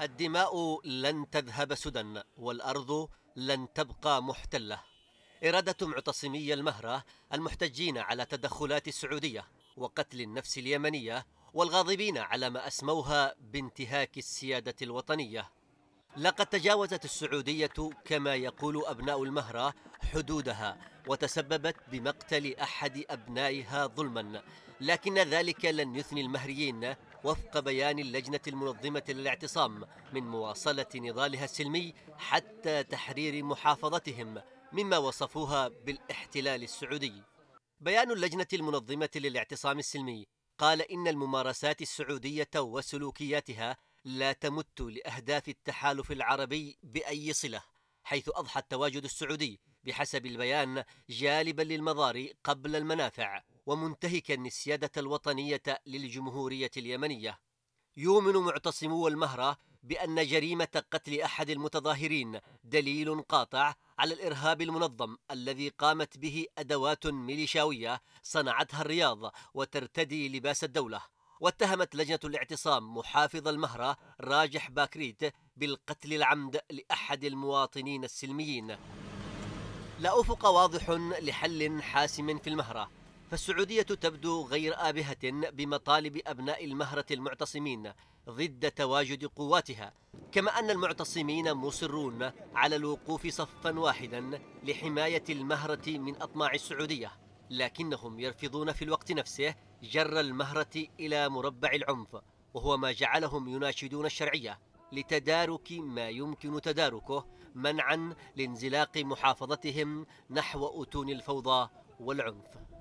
الدماء لن تذهب سدى والأرض لن تبقى محتلة إرادة معتصمي المهرة المحتجين على تدخلات السعودية وقتل النفس اليمنية والغاضبين على ما أسموها بانتهاك السيادة الوطنية لقد تجاوزت السعودية كما يقول أبناء المهرة حدودها وتسببت بمقتل أحد أبنائها ظلما لكن ذلك لن يثني المهريين وفق بيان اللجنة المنظمة للاعتصام من مواصلة نضالها السلمي حتى تحرير محافظتهم مما وصفوها بالاحتلال السعودي بيان اللجنة المنظمة للاعتصام السلمي قال إن الممارسات السعودية وسلوكياتها لا تمت لأهداف التحالف العربي بأي صلة حيث أضحى التواجد السعودي بحسب البيان جالبا للمضار قبل المنافع ومنتهكا السيادة الوطنية للجمهورية اليمنية يؤمن معتصمو المهرة بأن جريمة قتل أحد المتظاهرين دليل قاطع على الإرهاب المنظم الذي قامت به أدوات ميليشاوية صنعتها الرياض وترتدي لباس الدولة واتهمت لجنة الاعتصام محافظ المهرة راجح باكريت بالقتل العمد لأحد المواطنين السلميين لا أفق واضح لحل حاسم في المهرة فالسعودية تبدو غير آبهة بمطالب أبناء المهرة المعتصمين ضد تواجد قواتها كما أن المعتصمين مصرون على الوقوف صفا واحدا لحماية المهرة من أطماع السعودية لكنهم يرفضون في الوقت نفسه جر المهرة إلى مربع العنف وهو ما جعلهم يناشدون الشرعية لتدارك ما يمكن تداركه منعا لانزلاق محافظتهم نحو أتون الفوضى والعنف